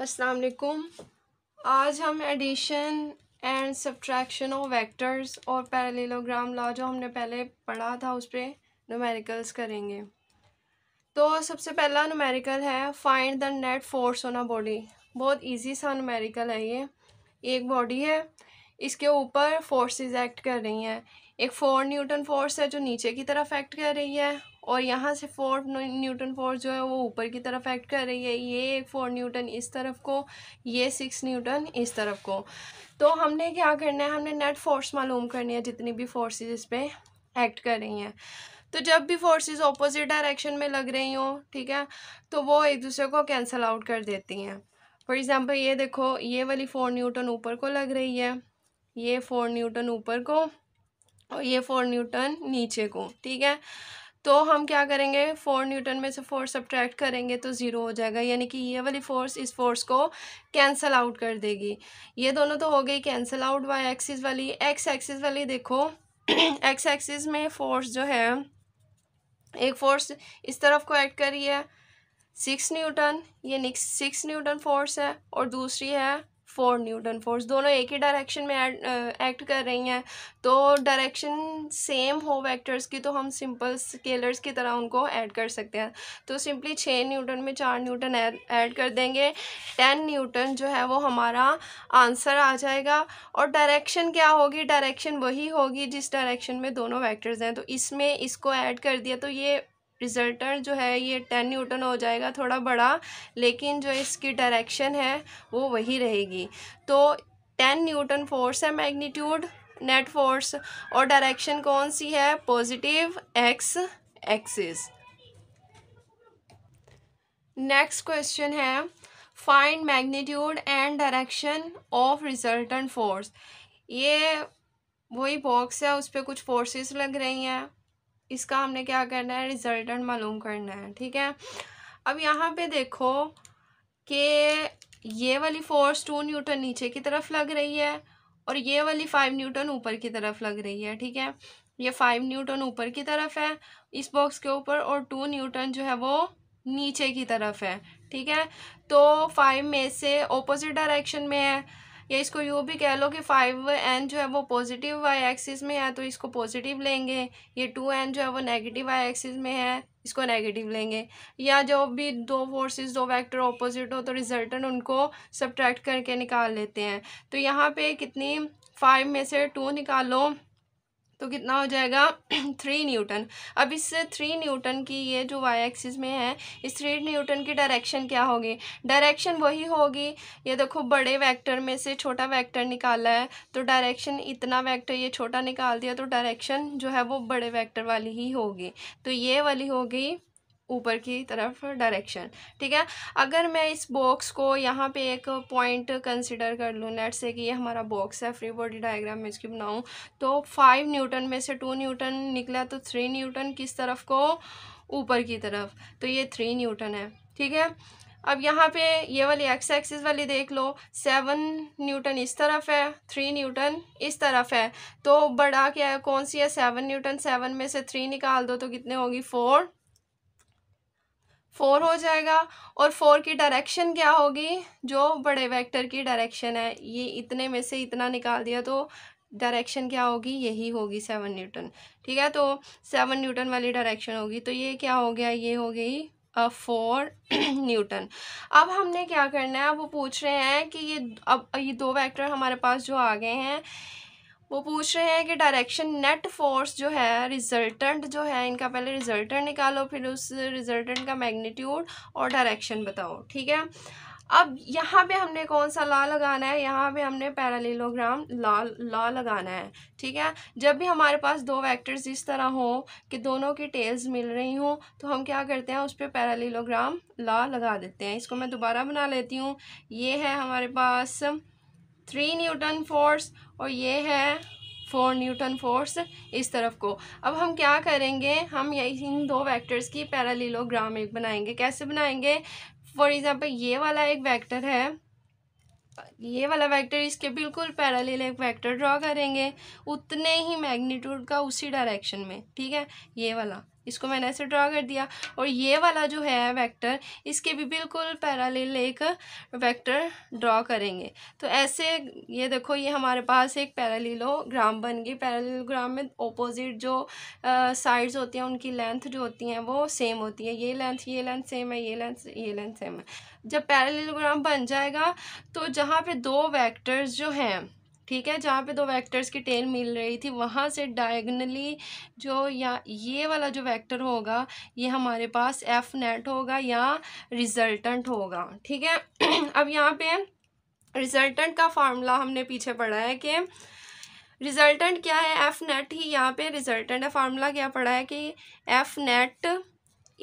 असलकुम आज हम addition and subtraction of vectors और पैरेलोग्राम लॉ जो हमने पहले पढ़ा था उस पर नुमेरिकल्स करेंगे तो सबसे पहला नुमेरिकल है find the net force on a body बहुत इजी सा नुमेरिकल है ये एक बॉडी है इसके ऊपर फोर्सेस एक्ट कर रही हैं एक फोर न्यूटन फोर्स है जो नीचे की तरफ एक्ट कर रही है और यहाँ से फोर्थ न्यूटन फोर्स जो है वो ऊपर की तरफ एक्ट कर रही है ये एक फोर न्यूटन इस तरफ को ये सिक्स न्यूटन इस तरफ को तो हमने क्या करना है हमने नेट फोर्स मालूम करनी है जितनी भी फोर्सेज इस पर एक्ट कर रही हैं तो जब भी फोर्सेज ऑपोजिट डायरेक्शन में लग रही हों ठीक है तो वो एक दूसरे को कैंसिल आउट कर देती हैं फॉर एग्ज़ाम्पल ये देखो ये वाली फोर न्यूटन ऊपर को लग रही है ये फोर न्यूटन ऊपर को और ये फोर न्यूटन नीचे को ठीक है तो हम क्या करेंगे फोर न्यूटन में से फोर्स सब्ट्रैक्ट करेंगे तो ज़ीरो हो जाएगा यानी कि ये वाली फ़ोर्स इस फोर्स को कैंसल आउट कर देगी ये दोनों तो हो गई कैंसल आउट वाई एक्सिस वाली एक्स एक्सिस वाली देखो एक्स एक्सिस में फोर्स जो है एक फोर्स इस तरफ को एक्ट करी है सिक्स न्यूटन ये सिक्स न्यूटन फोर्स है और दूसरी है फोर न्यूटन फोर्स दोनों एक ही डायरेक्शन में एक्ट कर रही हैं तो डायरेक्शन सेम हो वेक्टर्स की तो हम सिंपल स्केलर्स की तरह उनको ऐड कर सकते हैं तो सिंपली छः न्यूटन में चार न्यूटन ऐड कर देंगे टेन न्यूटन जो है वो हमारा आंसर आ जाएगा और डायरेक्शन क्या होगी डायरेक्शन वही होगी जिस डायरेक्शन में दोनों वैक्टर्स हैं तो इसमें इसको ऐड कर दिया तो ये रिजल्टेंट जो है ये टेन न्यूटन हो जाएगा थोड़ा बड़ा लेकिन जो इसकी डायरेक्शन है वो वही रहेगी तो टेन न्यूटन फोर्स है मैग्नीट्यूड नेट फोर्स और डायरेक्शन कौन सी है positive X axis next question है find magnitude and direction of resultant force ये वही बॉक्स है उस पर कुछ फोर्सेस लग रही हैं इसका हमने क्या करना है रिजल्टेंट मालूम करना है ठीक है अब यहाँ पे देखो कि ये वाली फोर्स टू न्यूटन नीचे की तरफ लग रही है और ये वाली फाइव न्यूटन ऊपर की तरफ लग रही है ठीक है ये फाइव न्यूटन ऊपर की तरफ है इस बॉक्स के ऊपर और टू न्यूटन जो है वो नीचे की तरफ है ठीक है तो फाइव में से ऑपोजिट डायरेक्शन में है या इसको यूँ भी कह लो कि फाइव एन जो है वो पॉजिटिव वाई एक्सिस में है तो इसको पॉजिटिव लेंगे ये टू एन जो है वो नेगेटिव वाई एक्सिस में है इसको नेगेटिव लेंगे या जो भी दो फोर्सेस दो वेक्टर ऑपोजिट हो तो रिजल्टन उनको सब्ट्रैक्ट करके निकाल लेते हैं तो यहाँ पे कितनी फाइव में से टू निकालो तो कितना हो जाएगा थ्री न्यूटन अब इस थ्री न्यूटन की ये जो वाई एक्सिस में है इस थ्री न्यूटन की डायरेक्शन क्या होगी डायरेक्शन वही होगी ये देखो बड़े वेक्टर में से छोटा वेक्टर निकाला है तो डायरेक्शन इतना वेक्टर ये छोटा निकाल दिया तो डायरेक्शन जो है वो बड़े वेक्टर वाली ही होगी तो ये वाली होगी ऊपर की तरफ डायरेक्शन ठीक है अगर मैं इस बॉक्स को यहाँ पे एक पॉइंट कंसिडर कर लूँ लेट से कि ये हमारा बॉक्स है फ्री बॉडी डायग्राम में इसकी बनाऊँ तो फाइव न्यूटन में से टू न्यूटन निकला तो थ्री न्यूटन किस तरफ को ऊपर की तरफ तो ये थ्री न्यूटन है ठीक है अब यहाँ पे ये वाली एक्स एक्सिस वाली देख लो सेवन न्यूटन इस तरफ है थ्री न्यूटन इस तरफ है तो बड़ा क्या है कौन सी है सेवन न्यूटन सेवन में से थ्री निकाल दो तो कितने होगी फोर फोर हो जाएगा और फोर की डायरेक्शन क्या होगी जो बड़े वेक्टर की डायरेक्शन है ये इतने में से इतना निकाल दिया तो डायरेक्शन क्या होगी यही होगी सेवन न्यूटन ठीक है तो सेवन न्यूटन वाली डायरेक्शन होगी तो ये क्या हो गया ये हो गई फोर न्यूटन अब हमने क्या करना है वो पूछ रहे हैं कि ये अब ये दो वेक्टर हमारे पास जो आ गए हैं वो पूछ रहे हैं कि डायरेक्शन नेट फोर्स जो है रिजल्टेंट जो है इनका पहले रिजल्टेंट निकालो फिर उस रिजल्टेंट का मैग्नीट्यूड और डायरेक्शन बताओ ठीक है अब यहाँ पे हमने कौन सा लॉ लगाना है यहाँ पे हमने पैरालीलोग्राम लॉ लॉ लगाना है ठीक है जब भी हमारे पास दो वेक्टर्स इस तरह हों कि दोनों की टेल्स मिल रही हों तो हम क्या करते हैं उस पर पैरालीलोग्राम लॉ लगा देते हैं इसको मैं दोबारा बना लेती हूँ ये है हमारे पास थ्री न्यूटन फोर्स और ये है फोर न्यूटन फोर्स इस तरफ को अब हम क्या करेंगे हम इन दो वेक्टर्स की पैरालीलोग्राम एक बनाएंगे कैसे बनाएंगे फॉर एग्ज़ाम्पल ये वाला एक वेक्टर है ये वाला वेक्टर इसके बिल्कुल पैरालील एक वेक्टर ड्रॉ करेंगे उतने ही मैग्नीट्यूड का उसी डायरेक्शन में ठीक है ये वाला इसको मैंने ऐसे ड्रा कर दिया और ये वाला जो है वेक्टर इसके भी बिल्कुल पैरा ले एक वेक्टर ड्रा करेंगे तो ऐसे ये देखो ये हमारे पास एक पैरालीलोग्राम बन गई पैरालीलोग्राम में ऑपोजिट जो साइड्स होती हैं उनकी लेंथ जो होती हैं वो सेम होती है ये लेंथ ये लेंथ सेम है ये लेंथ ये लेंथ सेम है जब पैरालीलोग्राम बन जाएगा तो जहाँ पे दो वैक्टर्स जो हैं ठीक है जहाँ पे दो वेक्टर्स की टेल मिल रही थी वहाँ से डायगनली जो या ये वाला जो वेक्टर होगा ये हमारे पास एफ नेट होगा या रिजल्टेंट होगा ठीक है अब यहाँ पे रिजल्टेंट का फार्मूला हमने पीछे पढ़ा है कि रिजल्टेंट क्या है एफ नेट ही यहाँ पे रिजल्टेंट है फार्मूला क्या पढ़ा है कि F net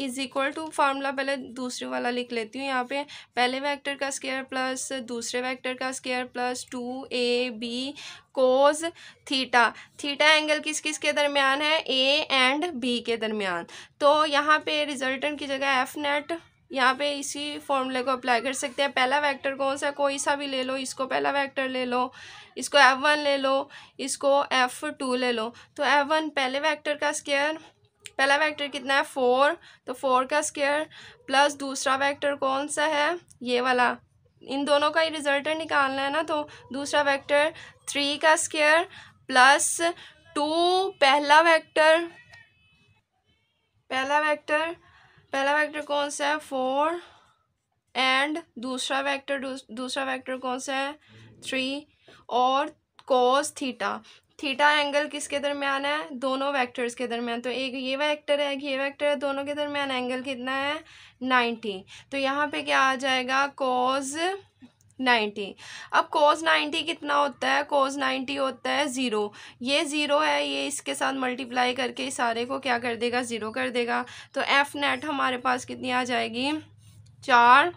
is equal to formula पहले दूसरे वाला लिख लेती हूँ यहाँ पे पहले वेक्टर का स्केयर प्लस दूसरे वेक्टर का square plus two A B cos theta theta angle किस किस के दरमियान है ए एंड बी के दरमियान तो यहाँ पे रिजल्टेंट की जगह एफ नेट यहाँ पे इसी फॉर्मूले को अप्लाई कर सकते हैं पहला वेक्टर कौन सा कोई सा भी ले लो इसको पहला वेक्टर ले लो इसको एफ वन ले लो इसको एफ टू ले लो तो एफ वन पहले वेक्टर का स्केयर पहला वेक्टर कितना है फोर तो फोर का स्केयर प्लस दूसरा वेक्टर कौन सा है ये वाला इन दोनों का ही रिजल्टेंट निकालना है ना तो दूसरा वेक्टर थ्री का स्केयर प्लस टू पहला वेक्टर पहला वेक्टर पहला वेक्टर कौन सा है फोर एंड दूसरा वेक्टर दूसरा वेक्टर कौन सा है थ्री और कोस थीटा थीटा एंगल किसके दरमियान है दोनों वेक्टर्स के दरमियान तो एक ये वेक्टर है एक ये वेक्टर है दोनों के दरमियान एंगल कितना है नाइन्टी तो यहाँ पे क्या आ जाएगा कोज नाइन्टी अब कोज नाइन्टी कितना होता है कोज नाइन्टी होता है ज़ीरो ये ज़ीरो है ये इसके साथ मल्टीप्लाई करके सारे को क्या कर देगा ज़ीरो कर देगा तो एफ़ नेट हमारे पास कितनी आ जाएगी चार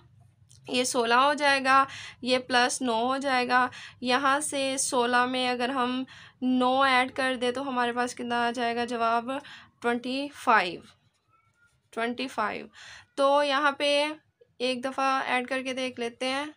ये सोलह हो जाएगा ये प्लस नौ हो जाएगा यहाँ से सोलह में अगर हम नौ ऐड कर दें तो हमारे पास कितना आ जाएगा जवाब ट्वेंटी फाइव ट्वेंटी फाइव तो यहाँ पे एक दफ़ा ऐड करके देख लेते हैं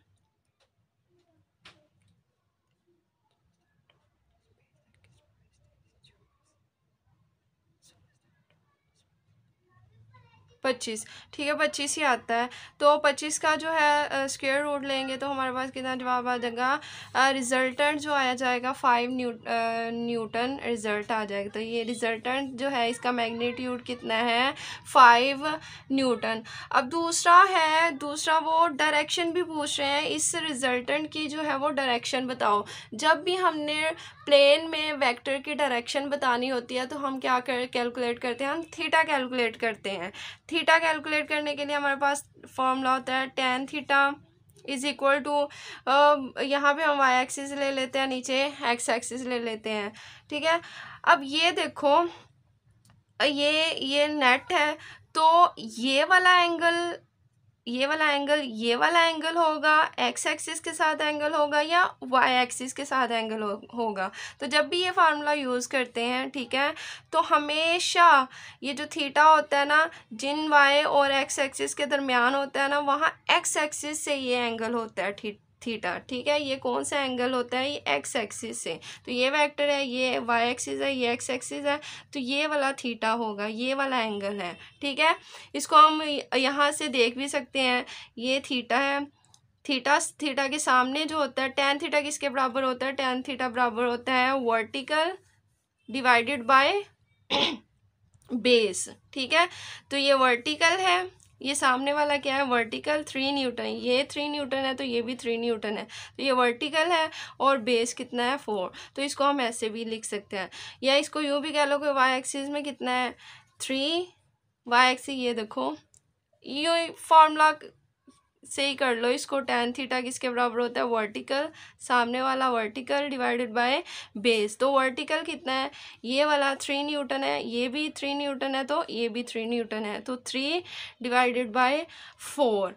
पच्चीस ठीक है पच्चीस ही आता है तो पच्चीस का जो है स्क्वेयर रूट लेंगे तो हमारे पास कितना जवाब आ जाएगा रिजल्टेंट जो आया जाएगा फाइव न्यू न्यूटन रिजल्ट आ जाएगा तो ये रिजल्टेंट जो है इसका मैग्नीट्यूड कितना है फाइव न्यूटन अब दूसरा है दूसरा वो डायरेक्शन भी पूछ रहे हैं इस रिजल्टेंट की जो है वो डायरेक्शन बताओ जब भी हमने प्लेन में वेक्टर की डायरेक्शन बतानी होती है तो हम क्या कर कैलकुलेट करते हैं हम थीटा कैलकुलेट करते हैं थीटा कैलकुलेट करने के लिए हमारे पास फॉर्मूला होता है tan theta is equal to यहाँ पे हम वाई एक्सिस ले लेते हैं नीचे एक्स एक्सिस ले लेते हैं ठीक है अब ये देखो ये ये नेट है तो ये वाला एंगल ये वाला एंगल ये वाला एंगल होगा एक्स एक्सिस के साथ एंगल होगा या वाई एक्सिस के साथ एंगल हो, होगा तो जब भी ये फार्मूला यूज़ करते हैं ठीक है तो हमेशा ये जो थीटा होता है ना जिन वाई और एक्स एक्सिस के दरमियान होता है ना वहाँ एक्स एक्सिस से ये एंगल होता है थीटा ठीक है ये कौन सा एंगल होता है ये एक्स एक्सिस से तो ये वेक्टर है ये वाई एक्सिस है ये एक्स एक्सिस है तो ये वाला थीटा होगा ये वाला एंगल है ठीक है इसको हम यहाँ से देख भी सकते हैं ये थीटा है थीटा थीटा के सामने जो होता है टेन थीटा किसके बराबर होता है टेन थीटा बराबर होता है वर्टिकल डिवाइडेड बाय बेस ठीक है तो ये वर्टिकल है ये सामने वाला क्या है वर्टिकल थ्री न्यूटन ये थ्री न्यूटन है तो ये भी थ्री न्यूटन है तो ये वर्टिकल है और बेस कितना है फोर तो इसको हम ऐसे भी लिख सकते हैं या इसको यूँ भी कह लो कि वाई एक्सिस में कितना है थ्री वाई एक्सी ये देखो ये फार्मूला से ही कर लो इसको टेन थीटा किसके बराबर होता है वर्टिकल सामने वाला वर्टिकल डिवाइडेड बाय बेस तो वर्टिकल कितना है ये वाला थ्री न्यूटन है ये भी थ्री न्यूटन है तो ये भी थ्री न्यूटन है तो थ्री डिवाइडेड बाय फोर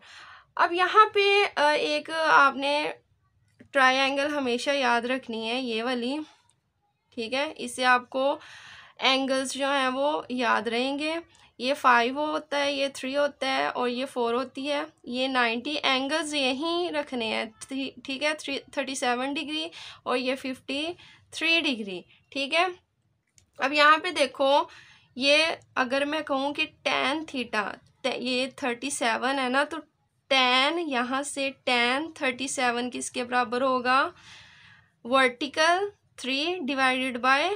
अब यहाँ पे एक आपने ट्रायंगल हमेशा याद रखनी है ये वाली ठीक है इससे आपको एंगल्स जो हैं वो याद रहेंगे ये फाइव होता है ये थ्री होता है और ये फोर होती है ये नाइन्टी एंगल्स यहीं रखने हैं थ्री ठीक है थ्री थर्टी सेवन डिग्री और ये फिफ्टी थ्री डिग्री ठीक है अब यहाँ पे देखो ये अगर मैं कहूँ कि टेन थीटा ये थर्टी सेवन है ना तो टेन यहाँ से टेन थर्टी सेवन किसके बराबर होगा vertical three divided by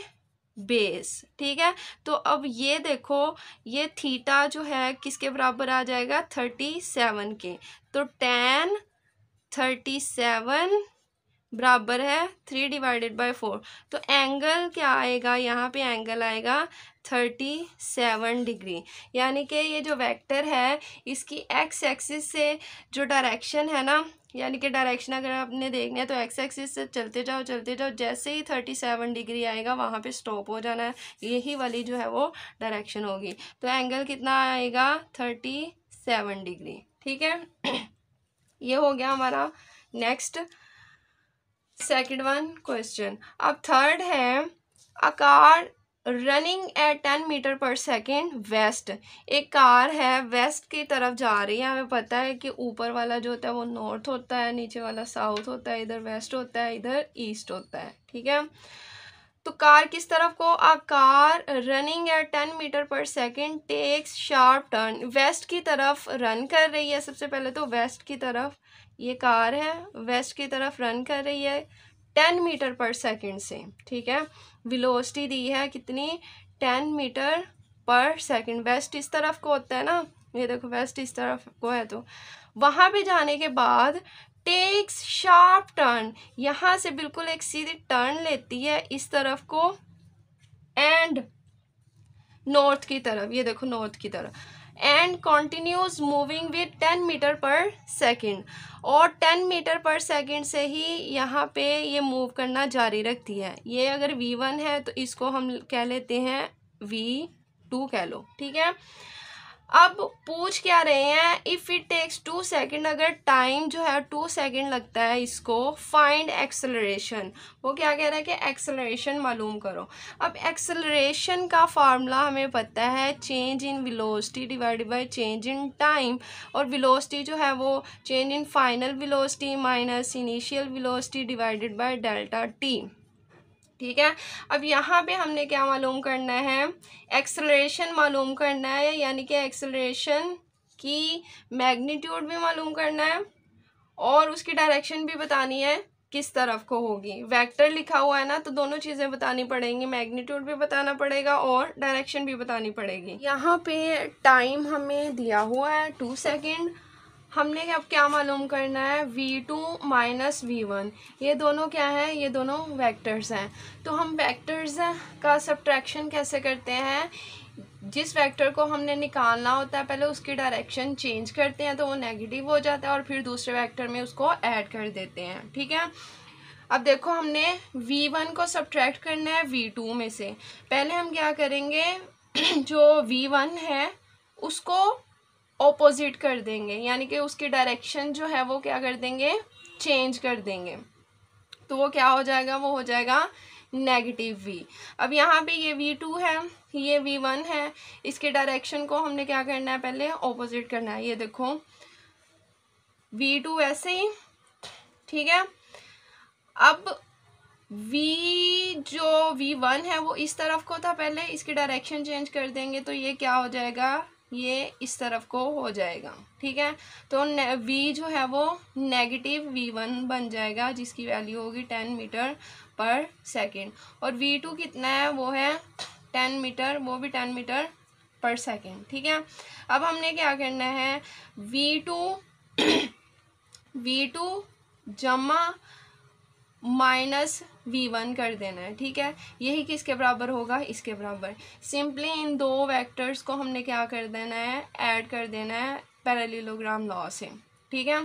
base ठीक है तो अब ये देखो ये थीटा जो है किसके बराबर आ जाएगा थर्टी सेवन के तो टेन थर्टी सेवन बराबर है थ्री डिवाइडेड बाय फोर तो एंगल क्या आएगा यहाँ पे एंगल आएगा थर्टी सेवन डिग्री यानी कि ये जो वेक्टर है इसकी एक्स एक्सिस से जो डायरेक्शन है ना यानी कि डायरेक्शन अगर आपने देखना है तो एक्स एक्सिस से चलते जाओ चलते जाओ जैसे ही थर्टी सेवन डिग्री आएगा वहाँ पे स्टॉप हो जाना है यही वाली जो है वो डायरेक्शन होगी तो एंगल कितना आएगा थर्टी सेवन डिग्री ठीक है ये हो गया हमारा नेक्स्ट सेकंड वन क्वेश्चन अब थर्ड है a car running at ten metre per second west एक कार है वेस्ट की तरफ जा रही है हमें पता है कि ऊपर वाला जो होता है वो नॉर्थ होता है नीचे वाला साउथ होता है इधर वेस्ट होता है इधर ईस्ट होता है ठीक है तो कार किस तरफ को आ car running at ten metre per second takes sharp turn west की तरफ रन कर रही है सबसे पहले तो वेस्ट की तरफ ये कार है वेस्ट की तरफ रन कर रही है टेन मीटर पर सेकेंड से ठीक है विलोस्टी दी है कितनी ten metre per second west इस तरफ को होता है ना ये देखो वेस्ट इस तरफ को है तो वहाँ पे जाने के बाद टेक्स शार्प टर्न यहाँ से बिल्कुल एक सीधी टर्न लेती है इस तरफ को एंड नॉर्थ की तरफ ये देखो नॉर्थ की तरफ and continues moving with ten metre per second और टेन मीटर पर सेकेंड से ही यहाँ पे ये मूव करना जारी रखती है ये अगर वी वन है तो इसको हम कह लेते हैं वी टू कह लो ठीक है अब पूछ क्या रहे हैं if it takes two second अगर टाइम जो है टू सेकेंड लगता है इसको फाइंड एक्सेलरेशन वो क्या कह रहा है कि एक्सेलरेशन मालूम करो अब एक्सेलरेशन का फार्मूला हमें पता है change in velocity divide by change in time और विलोसिटी जो है वो change in final velocity minus initial velocity divided by delta T ठीक है अब यहाँ पे हमने क्या मालूम करना है एक्सलरेशन मालूम करना है यानी कि एक्सलरेशन की मैग्नीट्यूड भी मालूम करना है और उसकी डायरेक्शन भी बतानी है किस तरफ को होगी वेक्टर लिखा हुआ है ना तो दोनों चीज़ें बतानी पड़ेंगी मैग्नीट्यूड भी बताना पड़ेगा और डायरेक्शन भी बतानी पड़ेगी यहाँ पे टाइम हमें दिया हुआ है टू सेकेंड हमने अब क्या मालूम करना है v2 टू माइनस वी ये दोनों क्या हैं ये दोनों वेक्टर्स हैं तो हम वेक्टर्स का सब्ट्रैक्शन कैसे करते हैं जिस वेक्टर को हमने निकालना होता है पहले उसकी डायरेक्शन चेंज करते हैं तो वो नेगेटिव हो जाता है और फिर दूसरे वेक्टर में उसको ऐड कर देते हैं ठीक है अब देखो हमने v1 को सब्ट्रैक्ट करना है v2 में से पहले हम क्या करेंगे जो v1 है उसको ऑपोजिट कर देंगे यानी कि उसके डायरेक्शन जो है वो क्या कर देंगे चेंज कर देंगे तो वो क्या हो जाएगा वो हो जाएगा नेगेटिव v अब यहाँ पे ये v2 है ये v1 है इसके डायरेक्शन को हमने क्या करना है पहले ऑपोजिट करना है ये देखो v2 ऐसे ही ठीक है अब v जो v1 है वो इस तरफ को था पहले इसकी डायरेक्शन चेंज कर देंगे तो ये क्या हो जाएगा ये इस तरफ को हो जाएगा ठीक है तो वी जो है वो नेगेटिव वी वन बन जाएगा जिसकी वैल्यू होगी टेन मीटर पर सेकेंड और वी टू कितना है वो है टेन मीटर वो भी टेन मीटर पर सेकेंड ठीक है अब हमने क्या करना है वी टू वी टू जमा माइनस वी वन कर देना है ठीक है यही किसके बराबर होगा इसके बराबर सिंपली इन दो वेक्टर्स को हमने क्या कर देना है ऐड कर देना है पैरेललोग्राम लॉ से ठीक है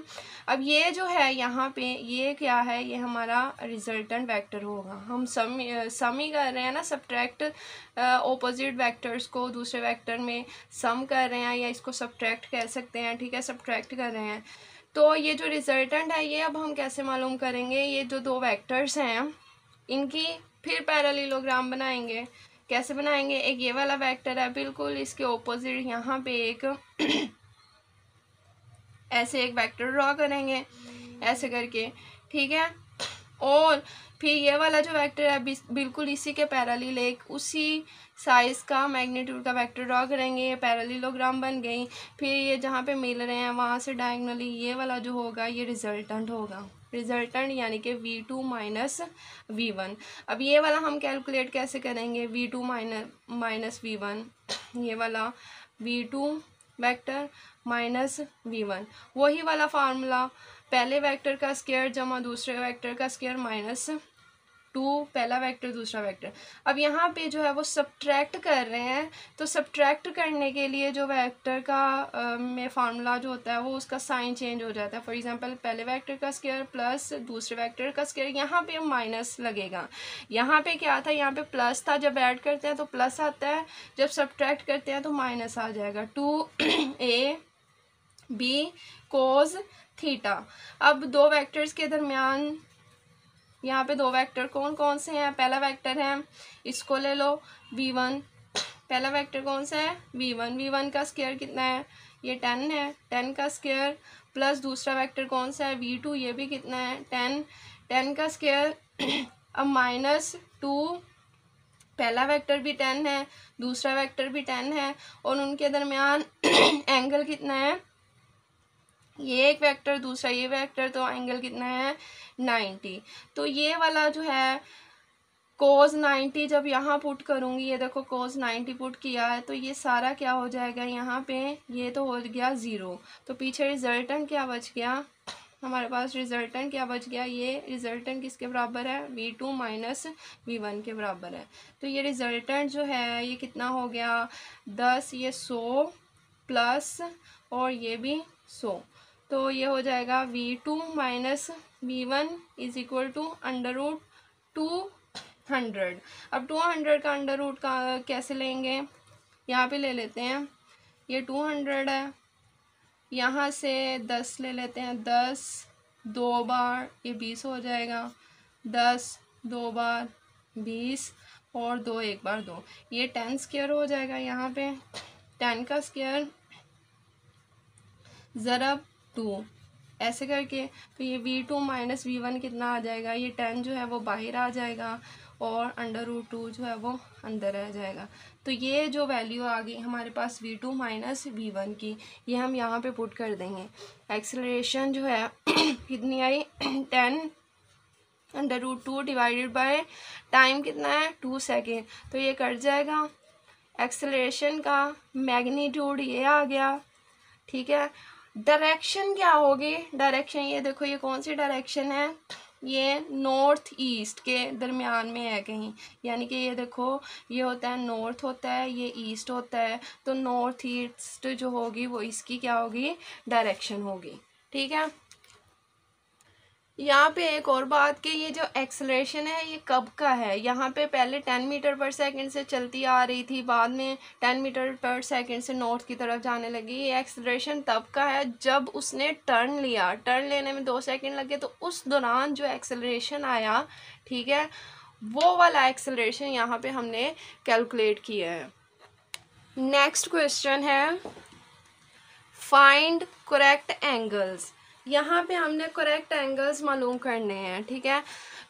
अब ये जो है यहाँ पे ये क्या है ये हमारा रिजल्टेंट वेक्टर होगा हम सम सम ही कर रहे हैं ना सब्ट्रैक्ट ओपोजिट वेक्टर्स को दूसरे वेक्टर में सम कर रहे हैं या इसको सब्ट्रैक्ट कह सकते हैं ठीक है सब्ट्रैक्ट कर रहे हैं तो ये जो रिजल्टेंट है ये अब हम कैसे मालूम करेंगे ये जो दो वेक्टर्स हैं इनकी फिर पैरालीलोग्राम बनाएंगे कैसे बनाएंगे एक ये वाला वेक्टर है बिल्कुल इसके ऑपोजिट यहाँ पे एक ऐसे एक वेक्टर ड्रॉ करेंगे ऐसे करके ठीक है और फिर ये वाला जो वेक्टर है बिल्कुल इसी के पैरालील एक उसी साइज़ का मैग्नीट्यूड का वेक्टर ड्रॉ करेंगे ये पैरालीलोग्राम बन गई फिर ये जहाँ पे मिल रहे हैं वहाँ से डायगनली ये वाला जो होगा ये रिजल्टेंट होगा रिजल्टेंट यानी कि V two minus V one अब ये वाला हम कैलकुलेट कैसे करेंगे V two minus minus V one ये वाला V two vector minus V one वही वाला फार्मूला पहले वेक्टर का स्केयर जमा दूसरे वेक्टर का स्केयर माइनस टू पहला वेक्टर दूसरा वेक्टर अब यहाँ पे जो है वो सब्ट्रैक्ट कर रहे हैं तो सब्ट्रैक्ट करने के लिए जो वेक्टर का में फार्मूला जो होता है वो उसका साइन चेंज हो जाता है फॉर एग्जांपल पहले वेक्टर का स्केयर प्लस दूसरे वेक्टर का स्केयर यहाँ पे माइनस लगेगा यहाँ पे क्या था यहाँ पे प्लस था जब ऐड करते हैं तो प्लस आता है जब सब्ट्रैक्ट करते हैं तो माइनस आ जाएगा two A B cos theta अब दो वेक्टर्स के दरमियान यहाँ पे दो वेक्टर कौन कौन से हैं पहला वेक्टर है इसको ले लो वी वन पहला वेक्टर कौन सा है वी वन वी वन का स्केयर कितना है ये टेन है टेन का स्केयर प्लस दूसरा वेक्टर कौन सा है वी टू ये भी कितना है टेन टेन का स्केयर अब माइनस टू पहला वेक्टर भी टेन है दूसरा वेक्टर भी टेन है और उनके दरमियान एंगल कितना है ये एक वेक्टर दूसरा ये वेक्टर तो एंगल कितना है नाइन्टी तो ये वाला जो है कोज नाइन्टी जब यहाँ पुट करूँगी ये देखो कोज नाइन्टी पुट किया है तो ये सारा क्या हो जाएगा यहाँ पे ये तो हो गया ज़ीरो तो पीछे रिजल्टन क्या बच गया हमारे पास रिजल्टन क्या बच गया ये रिजल्टन किसके बराबर है V two minus V one के बराबर है तो ये रिजल्टन जो है ये कितना हो गया दस ये सौ प्लस और ये भी सौ तो ये हो जाएगा V two minus V one is equal to under root two hundred अब टू हंड्रेड का अंडर रूट का कैसे लेंगे यहाँ पे ले लेते हैं ये टू हंड्रेड है यहाँ से दस ले लेते हैं दस दो बार ये बीस हो जाएगा दस दो बार बीस और दो एक बार दो ये टेन स्केयर हो जाएगा यहाँ पे टेन का स्केयर ज़रा टू ऐसे करके तो ये V two minus V one कितना आ जाएगा ये टेन जो है वो बाहर आ जाएगा और अंडर रूट टू जो है वो अंदर रह जाएगा तो ये जो वैल्यू आ गई हमारे पास V two minus V one की ये हम यहाँ पे पुट कर देंगे एक्सलरेशन जो है कितनी आई ten under root two divided by time कितना है टू सेकेंड तो ये कट जाएगा एक्सलरेशन का मैग्नीट्यूड ये आ गया ठीक है डायरेक्शन क्या होगी डायरेक्शन ये देखो ये कौन सी डायरेक्शन है ये नॉर्थ ईस्ट के दरमियान में है कहीं यानी कि ये देखो ये होता है नॉर्थ होता है ये ईस्ट होता है तो नॉर्थ ईस्ट जो होगी वो इसकी क्या होगी डायरेक्शन होगी ठीक है यहाँ पे एक और बात कि ये जो एक्सलेशन है ये कब का है यहाँ पे पहले टेन मीटर पर सेकंड से चलती आ रही थी बाद में टेन मीटर पर सेकंड से नॉर्थ की तरफ जाने लगी ये एक्सलेशन तब का है जब उसने टर्न लिया टर्न लेने में दो सेकंड लगे तो उस दौरान जो एक्सलेशन आया ठीक है वो वाला एक्सलेशन यहाँ पे हमने कैलकुलेट किया है नेक्स्ट क्वेश्चन है फाइंड करेक्ट एंगल्स यहाँ पे हमने करेक्ट एंगल्स मालूम करने हैं ठीक है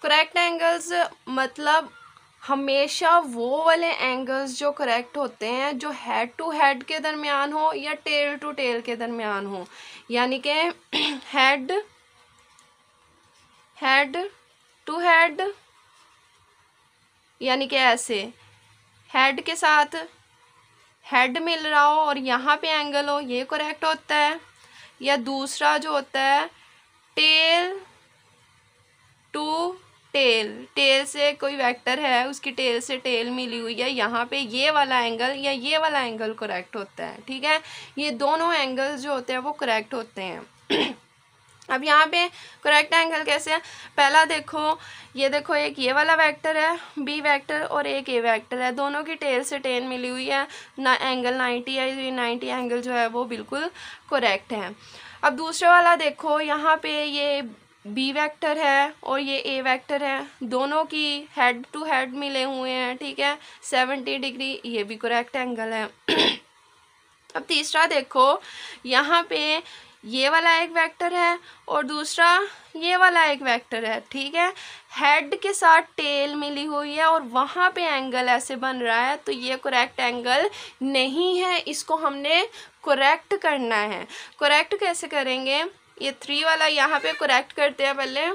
करेक्ट एंगल्स मतलब हमेशा वो वाले एंगल्स जो करेक्ट होते हैं जो हेड टू हेड के दरमियान हो या टेल टू टेल के दरमियान हो यानी कि हेड हेड टू हेड यानी कि ऐसे हेड के साथ हेड मिल रहा हो और यहाँ पे एंगल हो ये करेक्ट होता है या दूसरा जो होता है टेल टू टेल टेल से कोई वेक्टर है उसकी टेल से टेल मिली हुई है यहाँ पे ये वाला एंगल या ये वाला एंगल करेक्ट होता है ठीक है ये दोनों एंगल्स जो होते हैं वो करेक्ट होते हैं अब यहाँ पे करेक्ट एंगल कैसे है पहला देखो ये देखो एक ये वाला वेक्टर है बी वेक्टर और एक ए वेक्टर है दोनों की टेल से टेन मिली हुई है ना एंगल नाइन्टी है ये नाइन्टी एंगल जो है वो बिल्कुल करेक्ट है अब दूसरा वाला देखो यहाँ पे ये बी वेक्टर है और ये ए वेक्टर है दोनों की हेड टू हेड मिले हुए हैं ठीक है सेवेंटी डिग्री ये भी करेक्ट एंगल है अब तीसरा देखो यहाँ पे ये वाला एक वेक्टर है और दूसरा ये वाला एक वेक्टर है ठीक है हेड के साथ टेल मिली हुई है और वहाँ पे एंगल ऐसे बन रहा है तो ये करेक्ट एंगल नहीं है इसको हमने करेक्ट करना है करेक्ट कैसे करेंगे ये थ्री वाला यहाँ पे करेक्ट करते हैं पहले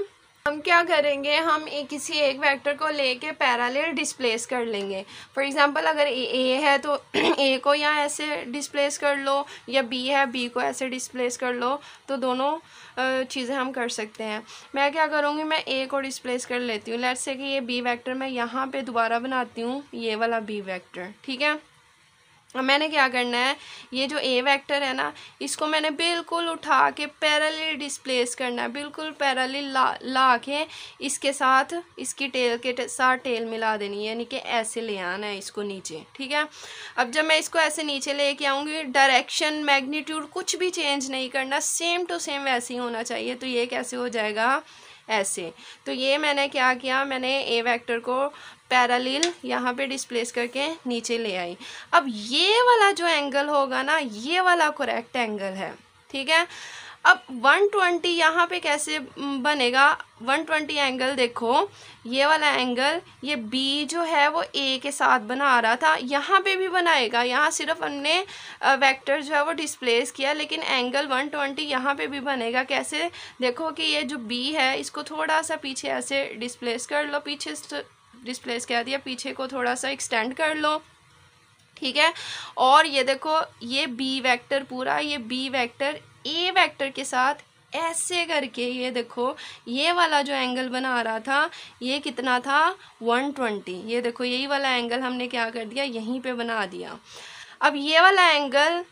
हम क्या करेंगे हम एक किसी एक वेक्टर को लेके पैरेलल डिस्प्लेस कर लेंगे फॉर एग्जांपल अगर ए, है तो ए को यहाँ ऐसे डिस्प्लेस कर लो या बी है बी को ऐसे डिस्प्लेस कर लो तो दोनों चीज़ें हम कर सकते हैं मैं क्या करूँगी मैं ए को डिस्प्लेस कर लेती हूँ लेट्स से कि ये बी वैक्टर मैं यहाँ पर दोबारा बनाती हूँ ये वाला बी वैक्टर ठीक है अब मैंने क्या करना है ये जो ए वेक्टर है ना इसको मैंने बिल्कुल उठा के पैरेलल डिस्प्लेस करना है बिल्कुल पैरेलल ला ला के इसके साथ इसकी टेल के साथ टेल मिला देनी है यानी कि ऐसे ले आना है इसको नीचे ठीक है अब जब मैं इसको ऐसे नीचे लेके आऊँगी डायरेक्शन मैग्नीट्यूड कुछ भी चेंज नहीं करना सेम टू सेम वैसे ही होना चाहिए तो ये कैसे हो जाएगा ऐसे तो ये मैंने क्या किया मैंने ए वेक्टर को पैरालील यहाँ पे डिस्प्लेस करके नीचे ले आई अब ये वाला जो एंगल होगा ना ये वाला करेक्ट एंगल है ठीक है अब 120 ट्वेंटी यहाँ पर कैसे बनेगा 120 एंगल देखो ये वाला एंगल ये बी जो है वो ए के साथ बना रहा था यहाँ पे भी बनाएगा यहाँ सिर्फ हमने वेक्टर जो है वो डिस्प्लेस किया लेकिन एंगल 120 ट्वेंटी यहाँ पर भी बनेगा कैसे देखो कि ये जो बी है इसको थोड़ा सा पीछे ऐसे डिस्प्लेस कर लो पीछे डिस्प्लेस कह दिया पीछे को थोड़ा सा एक्सटेंड कर लो ठीक है और ये देखो ये बी वेक्टर पूरा ये बी वेक्टर ए वेक्टर के साथ ऐसे करके ये देखो ये वाला जो एंगल बना रहा था ये कितना था 120 ये देखो यही वाला एंगल हमने क्या कर दिया यहीं पे बना दिया अब ये वाला एंगल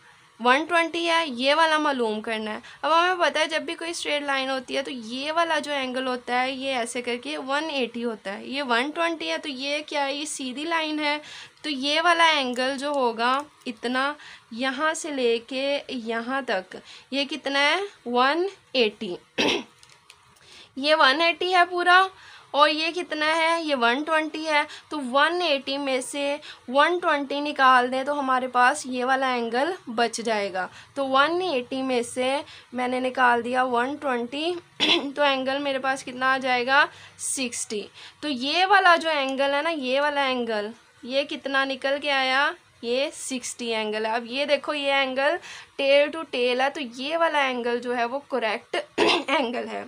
वन ट्वेंटी है ये वाला मालूम करना है अब हमें पता है जब भी कोई स्ट्रेट लाइन होती है तो ये वाला जो एंगल होता है ये ऐसे करके वन एटी होता है ये वन ट्वेंटी है तो ये क्या है ये सीधी लाइन है तो ये वाला एंगल जो होगा इतना यहाँ से लेके यहाँ तक ये कितना है वन एटी ये वन एटी है पूरा और ये कितना है ये 120 है तो 180 में से 120 निकाल दें तो हमारे पास ये वाला एंगल बच जाएगा तो 180 में से मैंने निकाल दिया 120 तो एंगल मेरे पास कितना आ जाएगा 60 तो ये वाला जो एंगल है ना ये वाला एंगल ये कितना निकल के आया ये सिक्सटी एंगल है अब ये देखो ये एंगल टेल टू टेल है तो ये वाला एंगल जो है वो करेक्ट एंगल है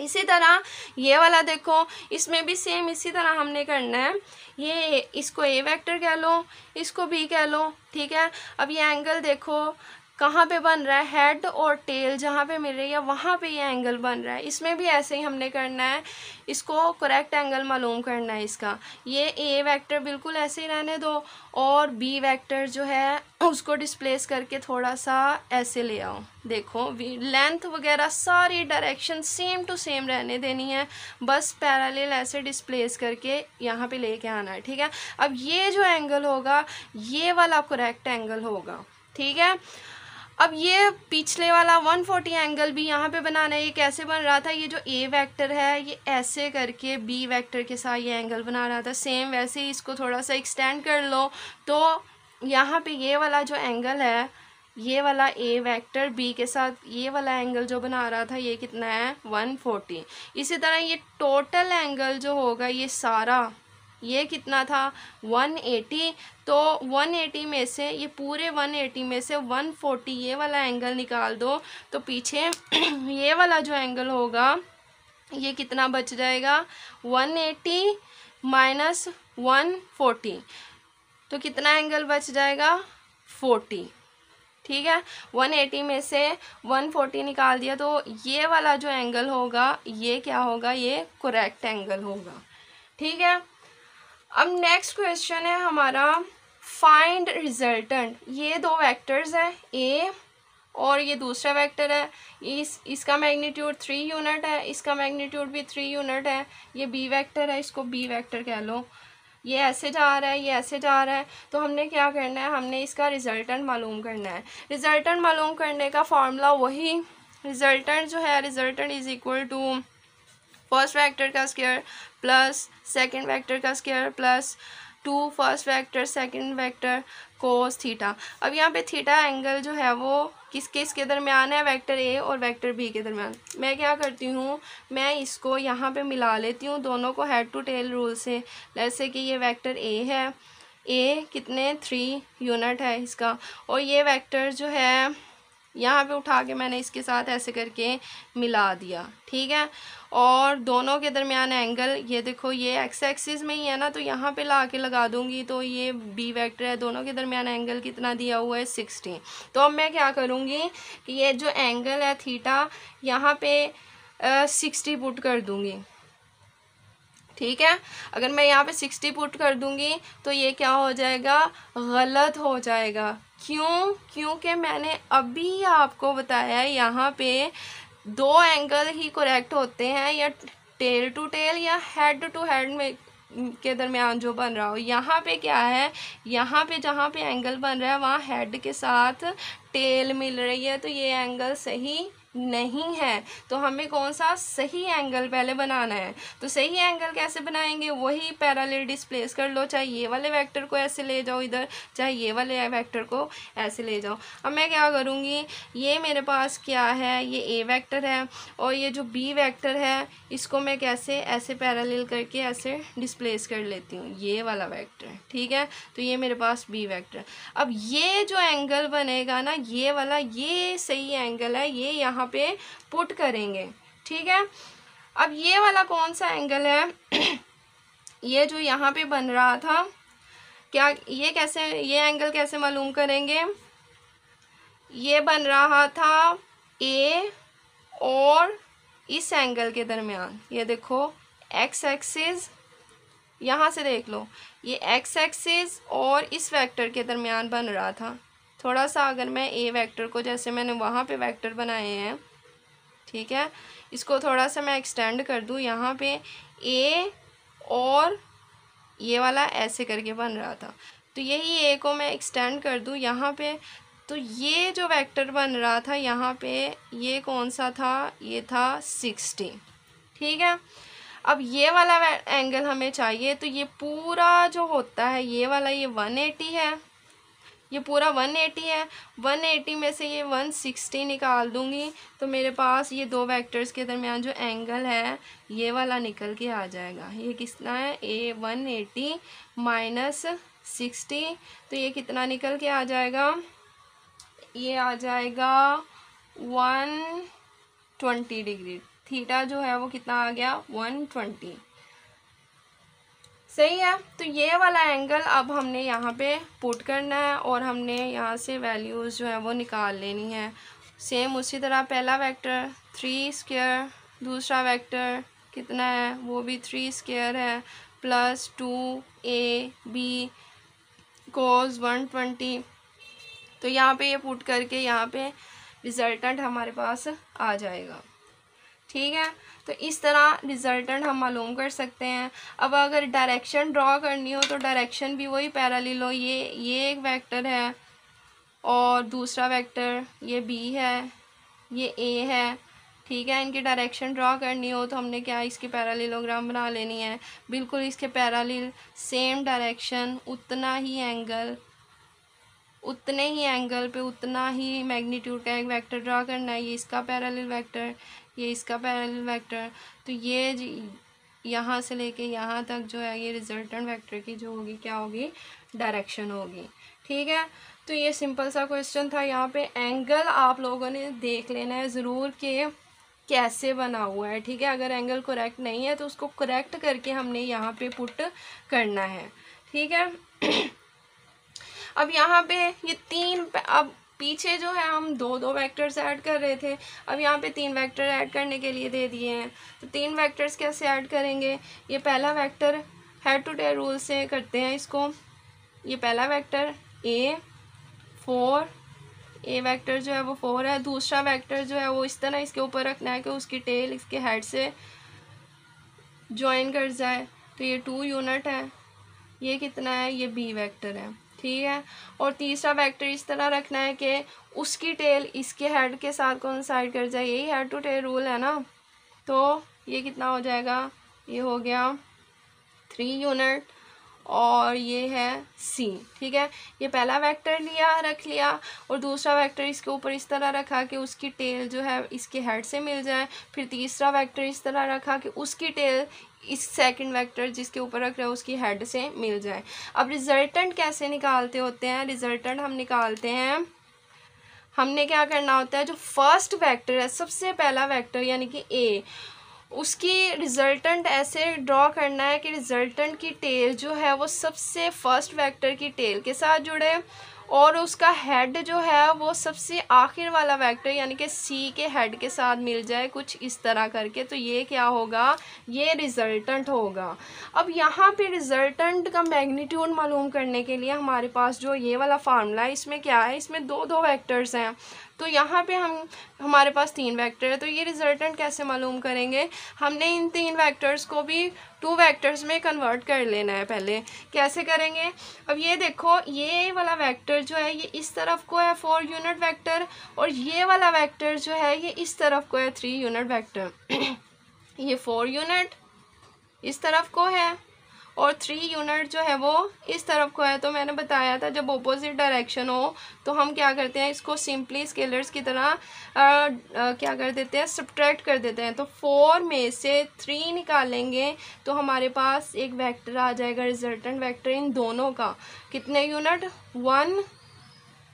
इसी तरह ये वाला देखो इसमें भी सेम इसी तरह हमने करना है ये इसको ए वेक्टर कह लो इसको बी कह लो ठीक है अब ये एंगल देखो कहाँ पे बन रहा है हेड और टेल जहाँ पे मिल रही है वहाँ पे ये एंगल बन रहा है इसमें भी ऐसे ही हमने करना है इसको करेक्ट एंगल मालूम करना है इसका ये ए वेक्टर बिल्कुल ऐसे ही रहने दो और बी वेक्टर जो है उसको डिस्प्लेस करके थोड़ा सा ऐसे ले आओ देखो लेंथ वगैरह सारी डायरेक्शन सेम टू सेम रहने देनी है बस पैरालेल ऐसे डिस्प्लेस करके यहाँ पे लेके आना है ठीक है अब ये जो एंगल होगा ये वाला करेक्ट एंगल होगा ठीक है अब ये पिछले वाला 140 एंगल भी यहाँ पे बनाना है ये कैसे बन रहा था ये जो ए वेक्टर है ये ऐसे करके बी वेक्टर के साथ ये एंगल बना रहा था सेम वैसे ही इसको थोड़ा सा एक्सटेंड कर लो तो यहाँ पे ये वाला जो एंगल है ये वाला ए वेक्टर बी के साथ ये वाला एंगल जो बना रहा था ये कितना है 140 इसी तरह ये टोटल एंगल जो होगा ये सारा ये कितना था 180 तो 180 में से ये पूरे 180 में से 140 ये वाला एंगल निकाल दो तो पीछे ये वाला जो एंगल होगा ये कितना बच जाएगा 180 माइनस वन तो कितना एंगल बच जाएगा 40 ठीक है 180 में से 140 निकाल दिया तो ये वाला जो एंगल होगा ये क्या होगा ये करेक्ट एंगल होगा ठीक है अब नेक्स्ट क्वेश्चन है हमारा फाइंड रिजल्टेंट ये दो वेक्टर्स हैं ए और ये दूसरा वेक्टर है इस इसका मैग्नीट्यूड थ्री यूनिट है इसका मैग्नीट्यूड भी थ्री यूनिट है ये बी वेक्टर है इसको बी वेक्टर कह लो ये ऐसे जा रहा है ये ऐसे जा रहा है तो हमने क्या करना है हमने इसका रिजल्टेंट मालूम करना है रिजल्टेंट मालूम करने का फार्मूला वही रिजल्टेंट जो है resultant is equal to first vector का स्केयर प्लस सेकंड वेक्टर का square plus two first vector second vector cos theta अब यहाँ पे थीटा एंगल जो है वो किस किस के दरमियान है वेक्टर ए और वेक्टर बी के दरमियान मैं क्या करती हूँ मैं इसको यहाँ पे मिला लेती हूँ दोनों को हेड टू टेल रूल से जैसे कि ये वेक्टर ए है ए कितने थ्री यूनिट है इसका और ये वेक्टर जो है यहाँ पे उठा के मैंने इसके साथ ऐसे करके मिला दिया ठीक है और दोनों के दरमियान एंगल ये देखो ये एक्स एक्सिस में ही है ना तो यहाँ पे ला के लगा दूँगी तो ये बी वेक्टर है दोनों के दरमियान एंगल कितना दिया हुआ है सिक्सटीन तो अब मैं क्या करूँगी कि ये जो एंगल है थीटा यहाँ पे सिक्सटी पुट कर दूँगी ठीक है अगर मैं यहाँ पे सिक्सटी पुट कर दूँगी तो ये क्या हो जाएगा गलत हो जाएगा क्यों क्योंकि मैंने अभी आपको बताया यहाँ पे दो एंगल ही करेक्ट होते हैं या टेल टू टेल या हेड टू हेड में के दरमियान जो बन रहा हो यहाँ पे क्या है यहाँ पे जहाँ पे एंगल बन रहा है वहाँ हेड के साथ टेल मिल रही है तो ये एंगल सही नहीं है तो हमें कौन सा सही एंगल पहले बनाना है तो सही एंगल कैसे बनाएंगे वही पैराले डिस्प्लेस कर लो चाहे ये वाले वेक्टर को ऐसे ले जाओ इधर चाहे ये वाले वेक्टर को ऐसे ले जाओ अब मैं क्या करूँगी ये मेरे पास क्या है ये ए वेक्टर है और ये जो बी वेक्टर है इसको मैं कैसे ऐसे पैरालील करके ऐसे डिस्प्लेस कर लेती हूँ ये वाला वैक्टर ठीक है तो ये मेरे पास बी वैक्टर अब ये जो एंगल बनेगा ना ये वाला ये सही एंगल है ये यहाँ यहाँ पे पुट करेंगे ठीक है अब ये वाला कौन सा एंगल है ये जो यहाँ पे बन रहा था क्या ये कैसे ये एंगल कैसे मालूम करेंगे ये बन रहा था ए और इस एंगल के दरमियान ये देखो एक्स एक्सिस यहाँ से देख लो ये एक्स एक्सिस और इस वेक्टर के दरमियान बन रहा था थोड़ा सा अगर मैं ए वेक्टर को जैसे मैंने वहाँ पे वेक्टर बनाए हैं ठीक है इसको थोड़ा सा मैं एक्सटेंड कर दूँ यहाँ पे ए और ये वाला ऐसे करके बन रहा था तो यही ए को मैं एक्सटेंड कर दूँ यहाँ पे तो ये जो वेक्टर बन रहा था यहाँ पे ये कौन सा था ये था सिक्सटी ठीक है अब ये वाला एंगल हमें चाहिए तो ये पूरा जो होता है ये वाला ये वन एटी है ये पूरा 180 है 180 में से ये 160 निकाल दूँगी तो मेरे पास ये दो वेक्टर्स के दरमियान जो एंगल है ये वाला निकल के आ जाएगा ये कितना है ए 180 एटी माइनस सिक्सटी तो ये कितना निकल के आ जाएगा ये आ जाएगा वन ट्वेंटी डिग्री थीटा जो है वो कितना आ गया वन ट्वेंटी सही है तो ये वाला एंगल अब हमने यहाँ पे पुट करना है और हमने यहाँ से वैल्यूज़ जो है वो निकाल लेनी है सेम उसी तरह पहला वेक्टर थ्री स्केयर दूसरा वेक्टर कितना है वो भी थ्री स्केयर है plus two A B cos one twenty तो यहाँ पे ये पुट करके यहाँ पे रिजल्टेंट हमारे पास आ जाएगा ठीक है तो इस तरह रिज़ल्टेंट हम मालूम कर सकते हैं अब अगर डायरेक्शन ड्रा करनी हो तो डायरेक्शन भी वही पैरालिल हो ये ये एक वेक्टर है और दूसरा वेक्टर ये बी है ये ए है ठीक है इनकी डायरेक्शन ड्रा करनी हो तो हमने क्या इसकी पैरालीलोग्राम बना लेनी है बिल्कुल इसके पैरालील सेम डायरेक्शन उतना ही एंगल उतने ही एंगल पे उतना ही मैग्नीट्यूड का एक वेक्टर ड्रा करना है ये इसका पैरालील वेक्टर ये इसका पैरेलल वेक्टर तो ये यहाँ से लेके यहाँ तक जो है ये रिजल्टेंट वेक्टर की जो होगी क्या होगी डायरेक्शन होगी ठीक है तो ये सिंपल सा क्वेश्चन था यहाँ पे एंगल आप लोगों ने देख लेना है ज़रूर कि कैसे बना हुआ है ठीक है अगर एंगल करेक्ट नहीं है तो उसको करेक्ट करके हमने यहाँ पे पुट करना है ठीक है अब यहाँ पे ये तीन अब पीछे जो है हम दो दो वेक्टर्स ऐड कर रहे थे अब यहाँ पे तीन वेक्टर ऐड करने के लिए दे दिए हैं तो तीन वेक्टर्स कैसे ऐड करेंगे ये पहला vector head to tail rule से करते हैं इसको ये पहला vector A for A vector जो है वो फोर है दूसरा वेक्टर जो है वो इस तरह इसके ऊपर रखना है कि उसकी टेल इसके हेड से ज्वाइन कर जाए तो ये टू यूनिट है ये कितना है ये बी वेक्टर है ठीक है और तीसरा वेक्टर इस तरह रखना है कि उसकी टेल इसके हेड के साथ साइड कर जाए यही हेड टू टेल रूल है ना तो ये कितना हो जाएगा ये हो गया थ्री यूनिट और ये है सी ठीक है ये पहला वेक्टर लिया रख लिया और दूसरा वेक्टर इसके ऊपर इस तरह रखा कि उसकी टेल जो है इसके हेड से मिल जाए फिर तीसरा वेक्टर इस तरह रखा कि उसकी टेल इस सेकंड वेक्टर जिसके ऊपर रख रहे हो उसकी हेड से मिल जाए अब रिजल्टेंट कैसे निकालते होते हैं रिजल्टेंट हम निकालते हैं हमने क्या करना होता है जो फर्स्ट वेक्टर है सबसे पहला वेक्टर यानी कि ए उसकी रिजल्टेंट ऐसे ड्रॉ करना है कि रिजल्टेंट की टेल जो है वो सबसे फर्स्ट वेक्टर की टेल के साथ जुड़े और उसका हेड जो है वो सबसे आखिर वाला वेक्टर यानी कि सी के हेड के साथ मिल जाए कुछ इस तरह करके तो ये क्या होगा ये रिज़ल्टेंट होगा अब यहाँ पे रिज़ल्टेंट का मैग्नीट्यूड मालूम करने के लिए हमारे पास जो ये वाला फार्मूला है इसमें क्या है इसमें दो दो वेक्टर्स हैं तो यहाँ पे हम हमारे पास तीन वेक्टर है तो ये रिजल्टेंट कैसे मालूम करेंगे हमने इन तीन वेक्टर्स को भी टू वेक्टर्स में कन्वर्ट कर लेना है पहले कैसे करेंगे अब ये देखो ये वाला वेक्टर जो है ये इस तरफ को है फोर यूनिट वेक्टर और ये वाला वेक्टर जो है ये इस तरफ को है थ्री यूनिट वैक्टर ये फोर यूनिट इस तरफ को है और थ्री यूनिट जो है वो इस तरफ को है तो मैंने बताया था जब अपोजिट डायरेक्शन हो तो हम क्या करते हैं इसको सिंपली स्केलर्स की तरह आ, आ, क्या कर देते हैं सब्ट्रैक्ट कर देते हैं तो फोर में से थ्री निकालेंगे तो हमारे पास एक वेक्टर आ जाएगा रिजल्टेंट वेक्टर इन दोनों का कितने यूनिट वन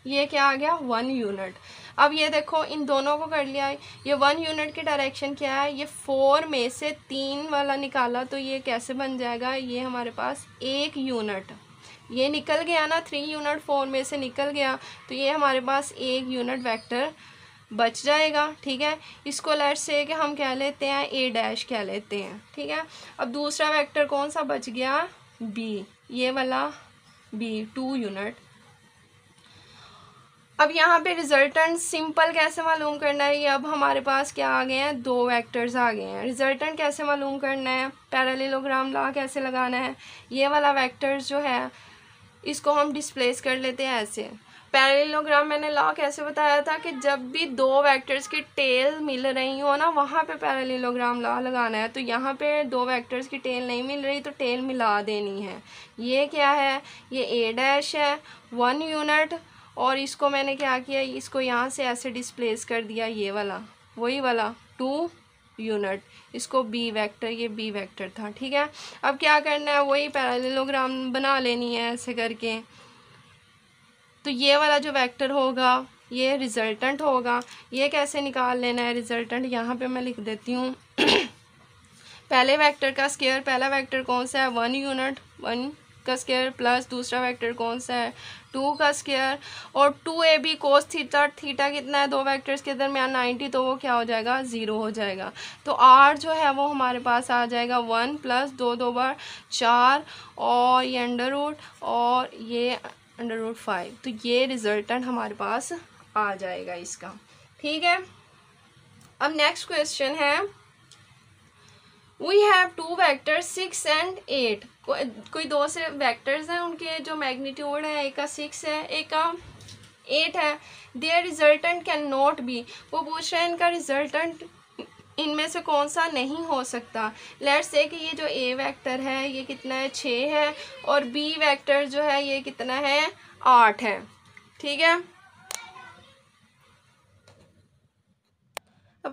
ये क्या आ गया वन यूनिट अब ये देखो इन दोनों को कर लिया है ये वन यूनिट की डायरेक्शन क्या है ये फोर में से तीन वाला निकाला तो ये कैसे बन जाएगा ये हमारे पास एक यूनिट ये निकल गया ना थ्री यूनिट फोर में से निकल गया तो ये हमारे पास एक यूनिट वैक्टर बच जाएगा ठीक है इसको लेट से कि हम कह लेते हैं ए डैश कह लेते हैं ठीक है अब दूसरा वेक्टर कौन सा बच गया बी ये वाला बी टू यूनिट अब यहाँ पे रिजल्टेंट सिंपल कैसे मालूम करना है ये अब हमारे पास क्या आ गए हैं दो वेक्टर्स आ गए हैं रिजल्टेंट कैसे मालूम करना है पैरालेलोग्राम ला कैसे लगाना है ये वाला वेक्टर्स जो है इसको हम डिस्प्लेस कर लेते हैं ऐसे पैरालेलोग्राम मैंने लॉ कैसे बताया था कि जब भी दो वैक्टर्स की टेल मिल रही हो ना वहाँ पर पैरालेलोग्राम लॉ लगाना है तो यहाँ पर दो वैक्टर्स की टेल नहीं मिल रही तो टेल मिला देनी है ये क्या है ये ए डैश है वन यूनिट और इसको मैंने क्या किया इसको यहाँ से ऐसे डिस्प्लेस कर दिया ये वाला वही वाला टू यूनिट इसको बी वेक्टर ये बी वेक्टर था ठीक है अब क्या करना है वही पैरेललोग्राम बना लेनी है ऐसे करके तो ये वाला जो वेक्टर होगा ये रिजल्टेंट होगा ये कैसे निकाल लेना है रिजल्टेंट यहाँ पे मैं लिख देती हूँ पहले वेक्टर का स्केयर पहला वेक्टर कौन सा है वन यूनिट वन का स्केयर प्लस दूसरा वेक्टर कौन सा है टू का स्केयर और two A B cos theta theta कितना है दो वेक्टर्स के दरमियान नाइन्टी तो वो क्या हो जाएगा ज़ीरो हो जाएगा तो आर जो है वो हमारे पास आ जाएगा वन प्लस दो दो बार चार और ये अंडर रूट और ये अंडर रूट फाइव तो ये रिजल्टन हमारे पास आ जाएगा इसका ठीक है अब नेक्स्ट क्वेश्चन है we have two vector six and eight कोई दो से वैक्टर्स हैं उनके जो मैग्नीट्यूड है एक का सिक्स है एक का एट है their resultant can not be वो पूछ रहे हैं इनका रिजल्टेंट इनमें से कौन सा नहीं हो सकता लेट्स से कि ये जो ए वैक्टर है ये कितना है छः है और बी वैक्टर जो है ये कितना है आठ है ठीक है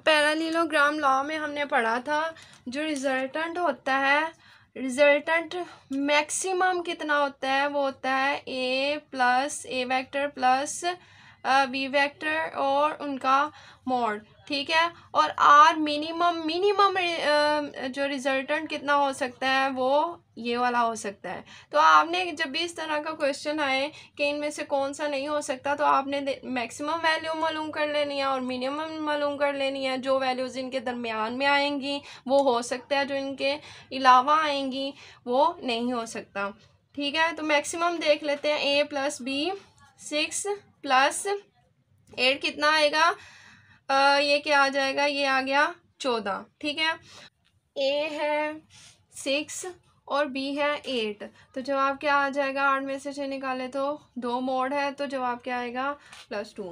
पैरालीलोग्राम लॉ में हमने पढ़ा था जो रिजल्टेंट होता है रिजल्टेंट मैक्सिमम कितना होता है वो होता है A plus A vector plus V vector और उनका मोड ठीक है और आर मिनिमम मिनिमम जो रिजल्टेंट कितना हो सकता है वो ये वाला हो सकता है तो आपने जब भी इस तरह का क्वेश्चन आए कि इनमें से कौन सा नहीं हो सकता तो आपने मैक्सिमम वैल्यू मालूम कर लेनी है और मिनिमम मालूम कर लेनी है जो वैल्यूज़ इनके दरमियान में आएंगी वो हो सकता है जो इनके अलावा आएंगी वो नहीं हो सकता ठीक है तो मैक्सिमम देख लेते हैं A plus B six plus eight कितना आएगा ये क्या आ जाएगा ये आ गया चौदह ठीक है ए है सिक्स और बी है एट तो जवाब क्या आ जाएगा आठ में से छः निकाले तो दो मोड है तो जवाब क्या आएगा प्लस टू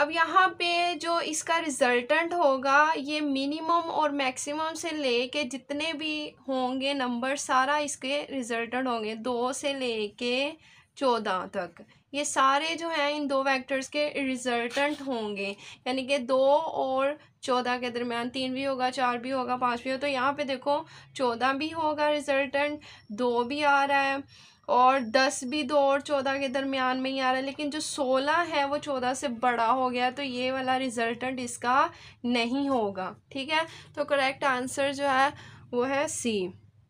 अब यहाँ पे जो इसका रिजल्टेंट होगा ये मिनिमम और मैक्सिमम से ले के जितने भी होंगे नंबर सारा इसके रिजल्टेंट होंगे दो से ले के चौदह तक ये सारे जो हैं इन दो वेक्टर्स के रिजल्टेंट होंगे यानी कि दो और चौदह के दरमियान तीन भी होगा चार भी होगा पाँच भी होगा तो यहाँ पे देखो चौदह भी होगा रिजल्टेंट दो भी आ रहा है और दस भी दो और चौदह के दरमियान में ही आ रहा है लेकिन जो सोलह है वो चौदह से बड़ा हो गया तो ये वाला रिजल्टेंट इसका नहीं होगा ठीक है तो करेक्ट आंसर जो है वो है सी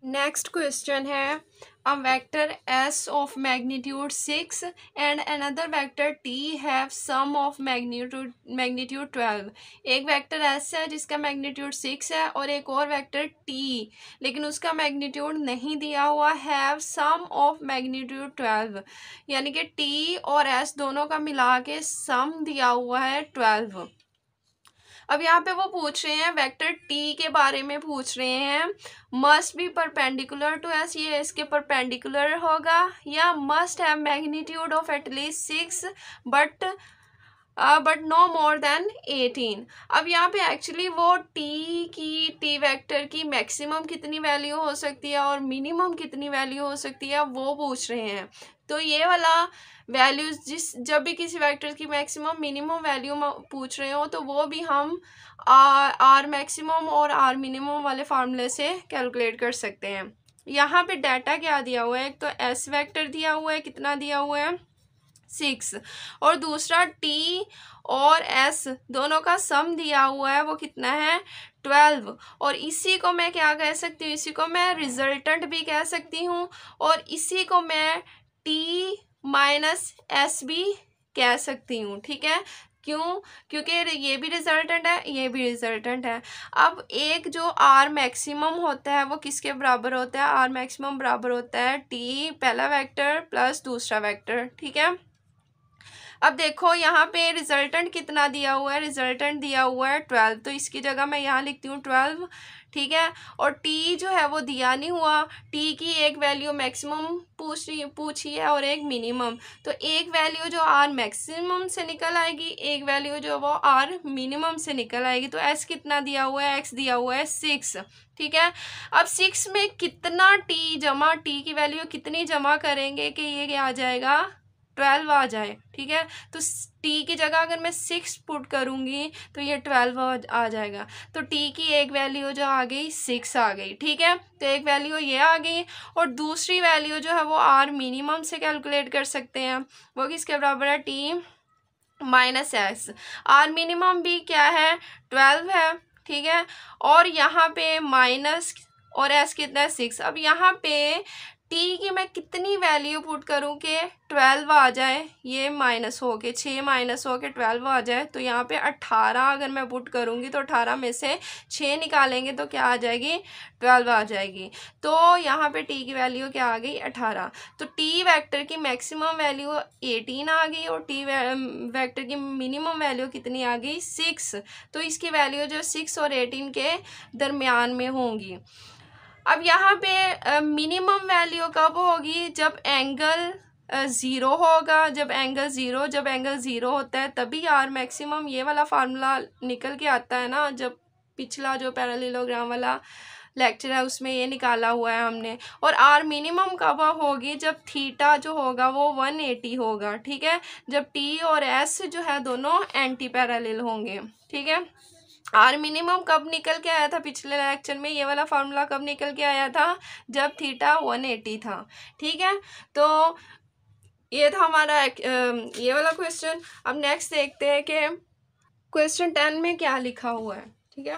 नेक्स्ट क्वेश्चन है a vector s of magnitude 6 and another vector t have sum of magnitude magnitude 12 एक वेक्टर s है जिसका मैग्नीट्यूड 6 है और एक और वेक्टर t लेकिन उसका मैग्नीट्यूड नहीं दिया हुआ हैव सम ऑफ मैग्नीट्यूड 12 यानी कि t और s दोनों का मिला के सम दिया हुआ है 12 अब यहाँ पे वो पूछ रहे हैं वेक्टर टी के बारे में पूछ रहे हैं must be perpendicular to S ये इसके परपेंडिकुलर होगा या must have magnitude of at least six but but no more than eighteen अब यहाँ पे एक्चुअली वो टी की टी वेक्टर की मैक्सिमम कितनी वैल्यू हो सकती है और मिनिमम कितनी वैल्यू हो सकती है वो पूछ रहे हैं तो ये वाला वैल्यूज़ जिस जब भी किसी वेक्टर की मैक्सिमम मिनिमम वैल्यू पूछ रहे हो तो वो भी हम आर मैक्सिमम और आर मिनिमम वाले फार्मूले से कैलकुलेट कर सकते हैं यहाँ पे डाटा क्या दिया हुआ है एक तो एस वेक्टर दिया हुआ है कितना दिया हुआ है सिक्स और दूसरा टी और एस दोनों का सम दिया हुआ है वो कितना है ट्वेल्व और इसी को मैं क्या कह सकती हूँ इसी को मैं रिजल्टेंट भी कह सकती हूँ और इसी को मैं टी माइनस एस भी कह सकती हूँ ठीक है क्यों क्योंकि ये भी रिजल्टेंट है ये भी रिजल्टेंट है अब एक जो आर मैक्सिमम होता है वो किसके बराबर होता है आर मैक्सिमम बराबर होता है टी पहला वेक्टर प्लस दूसरा वेक्टर ठीक है अब देखो यहाँ पे रिजल्टेंट कितना दिया हुआ है रिजल्टेंट दिया हुआ है ट्वेल्व तो इसकी जगह मैं यहाँ लिखती हूँ ट्वेल्व ठीक है और टी जो है वो दिया नहीं हुआ टी की एक वैल्यू मैक्सिमम पूछ रही पूछी है और एक मिनिमम तो एक वैल्यू जो आर मैक्सिमम से निकल आएगी एक वैल्यू जो वो आर मिनिमम से निकल आएगी तो एस कितना दिया हुआ है एक्स दिया हुआ है सिक्स ठीक है अब सिक्स में कितना टी जमा टी की वैल्यू कितनी जमा करेंगे कि ये क्या आ जाएगा ट्वेल्व आ जाए ठीक है तो टी की जगह अगर मैं सिक्स पुट करूँगी तो ये ट्वेल्व आ जाएगा तो टी की एक वैल्यू जो आ गई सिक्स आ गई ठीक है तो एक वैल्यू ये आ गई और दूसरी वैल्यू जो है वो आर मिनिमम से कैलकुलेट कर सकते हैं वो किसके बराबर है T minus X R minimum भी क्या है ट्वेल्व है ठीक है और यहाँ पे माइनस और एस कितना है सिक्स अब यहाँ पे टी की मैं कितनी वैल्यू पुट करूं कि ट्वेल्व आ जाए ये माइनस हो के छः माइनस हो के ट्वेल्व आ जाए तो यहाँ पे अट्ठारह अगर मैं पुट करूँगी तो अट्ठारह में से छः निकालेंगे तो क्या आ जाएगी ट्वेल्व आ जाएगी तो यहाँ पे टी की वैल्यू क्या आ गई अट्ठारह तो टी वेक्टर की मैक्सिमम वैल्यू एटीन आ गई और टी वैक्टर की मिनिमम वैल्यू कितनी आ गई सिक्स तो इसकी वैल्यू जो सिक्स और एटीन के दरमियान में होंगी अब यहाँ पे मिनिमम वैल्यू कब होगी जब एंगल ज़ीरो होगा जब एंगल ज़ीरो जब एंगल ज़ीरो होता है तभी यार मैक्सिमम ये वाला फार्मूला निकल के आता है ना जब पिछला जो पैरालीलोग्राम वाला लेक्चर है उसमें ये निकाला हुआ है हमने और आर मिनिमम कब होगी जब थीटा जो होगा वो वन एटी होगा ठीक है जब टी और एस जो है दोनों एंटी पैरालील होंगे ठीक है आर मिनिमम कब निकल के आया था पिछले लेक्चर में ये वाला फार्मूला कब निकल के आया था जब थीटा वन एटी था ठीक है तो ये था हमारा ये वाला क्वेश्चन अब नेक्स्ट देखते हैं कि क्वेश्चन टेन में क्या लिखा हुआ है ठीक है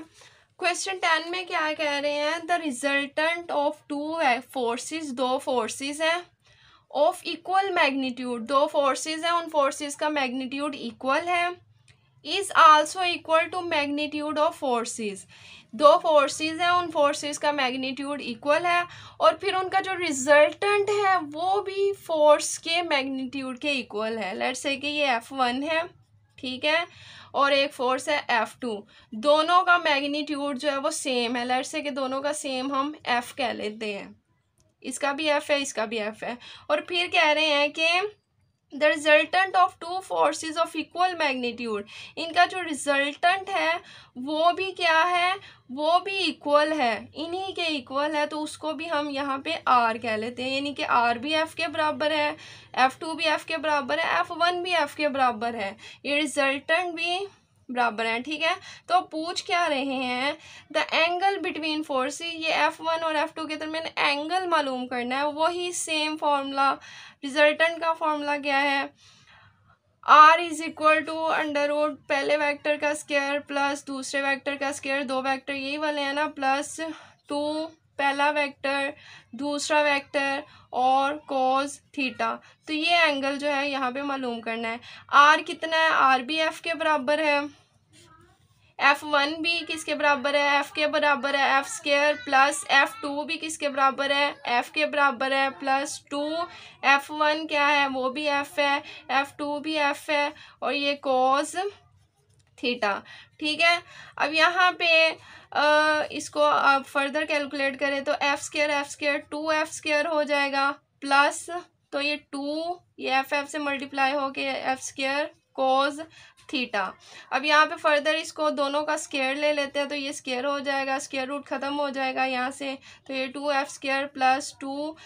क्वेश्चन टेन में क्या कह रहे हैं the resultant of two forces दो फोर्सेस हैं ऑफ इक्वल मैग्नीट्यूड दो फोर्सेस हैं उन फोर्सेस का मैग्नीट्यूड इक्वल है is also equal to magnitude of forces दो फोर्सेस हैं उन फोर्सेस का मैग्नीट्यूड इक्वल है और फिर उनका जो रिजल्टेंट है वो भी फोर्स के मैग्नीट्यूड के इक्वल है लेट्स से कि ये एफ़ वन है ठीक है और एक फोर्स है एफ़ टू दोनों का मैग्नीट्यूड जो है वो सेम है लेट्स से कि दोनों का सेम हम एफ़ कह लेते हैं इसका भी एफ़ है इसका भी एफ़ है और फिर कह रहे हैं कि the resultant of two forces of equal magnitude इनका जो रिजल्टेंट है वो भी क्या है वो भी इक्वल है इन्हीं के इक्वल है तो उसको भी हम यहाँ पे आर कह लेते हैं यानी कि आर भी एफ़ के बराबर है एफ़ टू भी एफ़ के बराबर है एफ़ वन भी एफ़ के बराबर है ये रिजल्टेंट भी बराबर है ठीक है तो पूछ क्या रहे हैं द एंगल बिटवीन फोर्सेस ये एफ़ वन और एफ़ टू के दरमियान एंगल मालूम करना है वही सेम फार्मूला रिजल्टन का फॉर्मूला क्या है R is equal to under root पहले वेक्टर का स्केयर प्लस दूसरे वेक्टर का स्केयर दो वेक्टर यही वाले हैं ना प्लस टू पहला वेक्टर दूसरा वेक्टर और कॉज थीटा तो ये एंगल जो है यहाँ पे मालूम करना है आर कितना है आर बी एफ के बराबर है एफ़ वन भी किसके बराबर है एफ़ के बराबर है F square plus F two भी किसके बराबर है एफ़ के बराबर है प्लस टू एफ़ वन क्या है वो भी एफ़ है एफ़ टू भी एफ़ है और ये कॉज थीटा ठीक है अब यहाँ पे आ, इसको आप फर्दर कैलकुलेट करें तो F square F square two F square हो जाएगा प्लस तो ये टू ये एफ एफ से मल्टीप्लाई होके एफ स्केयर कोज थीटा अब यहाँ पे फर्दर इसको दोनों का स्केयर ले लेते हैं तो ये स्केयर हो जाएगा स्केयर रूट ख़त्म हो जाएगा यहाँ से तो ये two F square plus two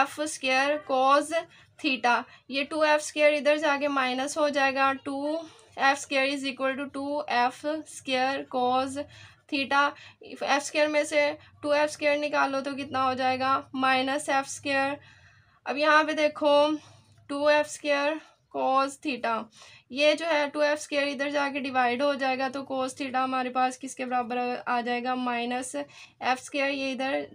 F square cos theta ये टू एफ स्केयर इधर जाके माइनस हो जाएगा two F square is equal to two F square cos theta F square में से टू एफ स्केयर निकालो तो कितना हो जाएगा माइनस एफ स्केयर अब यहाँ पे देखो two F square cos theta ये जो है टू एफ स्केयर इधर जाके डिवाइड हो जाएगा तो कोस थीटा हमारे पास किसके बराबर आ जाएगा माइनस एफ स्केयर ये इधर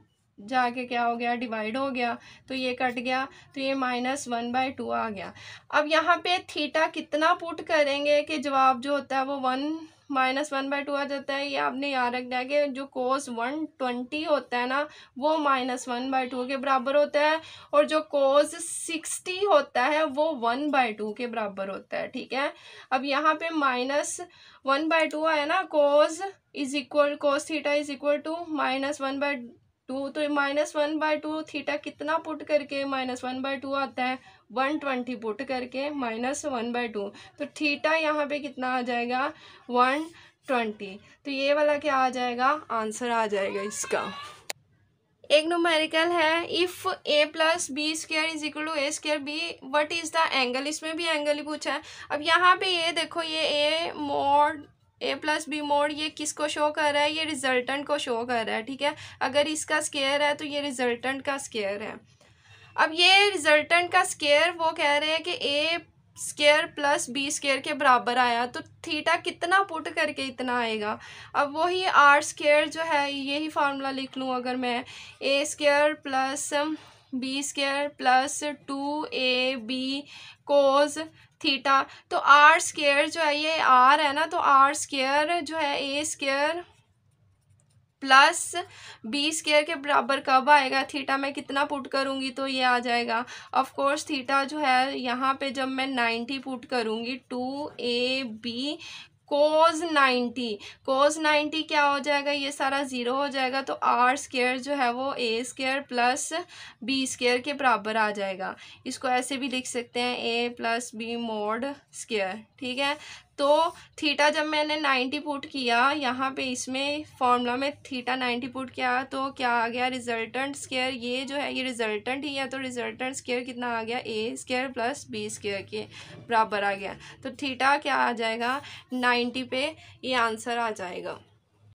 जाके क्या हो गया डिवाइड हो गया तो ये कट गया तो ये माइनस वन बाई टू आ गया अब यहाँ पे थीटा कितना पुट करेंगे कि जवाब जो होता है वो one minus one by two आ जाता है ये आपने यहाँ रख दिया कि जो कोस वन ट्वेंटी होता है ना वो माइनस वन बाई टू के बराबर होता है और जो कोस सिक्सटी होता है वो वन बाई टू के बराबर होता है ठीक है अब यहाँ पे माइनस वन बाई टू आया ना cos is equal cos theta is equal to minus one by two तो minus one by two theta कितना पुट करके माइनस वन बाई टू आता है वन ट्वेंटी पुट करके माइनस वन बाई टू तो theta यहाँ पे कितना आ जाएगा वन ट्वेंटी तो ये वाला क्या आ जाएगा आंसर आ जाएगा इसका एक नोमेरिकल है if A plus B square is equal to A square B what is the angle इसमें भी एंगल ही पूछा है अब यहाँ पे ये देखो ये A mod A plus B mod ये किसको शो कर रहा है ये रिजल्टेंट को शो कर रहा है ठीक है अगर इसका स्केयर है तो ये रिजल्टेंट का स्केयर है अब ये रिजल्टेंट का स्केयर वो कह रहे हैं कि A square plus B square के बराबर आया तो थीटा कितना पुट करके इतना आएगा अब वही आर स्केयर जो है यही फार्मूला लिख लूँ अगर मैं A square plus B square plus two A B cos theta तो आर स्केयर जो है ये आर है ना तो आर स्केयर जो है A square plus B square के बराबर कब आएगा थीटा मैं कितना पुट करूँगी तो ये आ जाएगा ऑफ कोर्स थीटा जो है यहाँ पे जब मैं नाइन्टी पुट करूँगी two A B cos ninety cos ninety क्या हो जाएगा ये सारा ज़ीरो हो जाएगा तो आर स्केयर जो है वो A square plus B square के बराबर आ जाएगा इसको ऐसे भी लिख सकते हैं A plus B mod square ठीक है तो थीटा जब मैंने 90 पुट किया यहाँ पे इसमें फॉर्मूला में थीटा 90 पुट किया तो क्या आ गया रिजल्टेंट स्केयर ये जो है ये रिजल्टेंट ही है तो रिजल्टेंट स्केयर कितना आ गया A square plus B square के बराबर आ गया तो थीटा क्या आ जाएगा 90 पे ये आंसर आ जाएगा